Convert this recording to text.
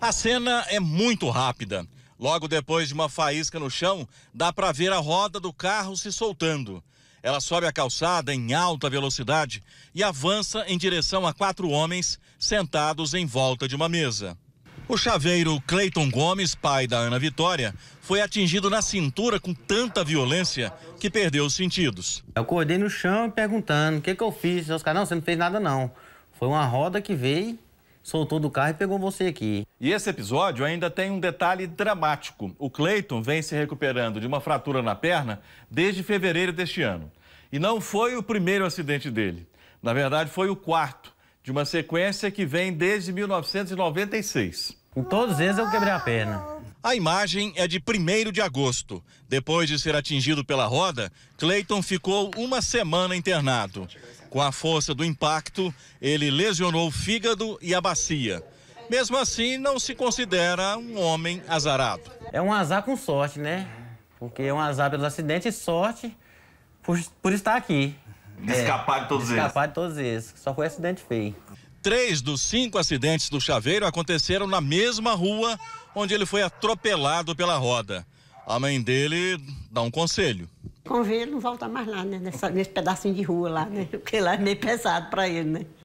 A cena é muito rápida. Logo depois de uma faísca no chão, dá para ver a roda do carro se soltando. Ela sobe a calçada em alta velocidade e avança em direção a quatro homens sentados em volta de uma mesa. O chaveiro Cleiton Gomes, pai da Ana Vitória, foi atingido na cintura com tanta violência que perdeu os sentidos. Eu acordei no chão perguntando o que, que eu fiz. Os caras, não, você não fez nada não. Foi uma roda que veio soltou do carro e pegou você aqui. E esse episódio ainda tem um detalhe dramático. O Cleiton vem se recuperando de uma fratura na perna desde fevereiro deste ano. E não foi o primeiro acidente dele. Na verdade, foi o quarto, de uma sequência que vem desde 1996. Em todos eles eu quebrei a perna. A imagem é de 1 de agosto. Depois de ser atingido pela roda, Clayton ficou uma semana internado. Com a força do impacto, ele lesionou o fígado e a bacia. Mesmo assim, não se considera um homem azarado. É um azar com sorte, né? Porque é um azar pelo acidente e sorte por, por estar aqui. De escapar de todos esses. Escapar de todos esses. Só foi um acidente feio. Três dos cinco acidentes do Chaveiro aconteceram na mesma rua onde ele foi atropelado pela roda. A mãe dele dá um conselho. Convém ele não voltar mais lá, né? Nessa, nesse pedacinho de rua lá, né? Porque lá é meio pesado para ele, né?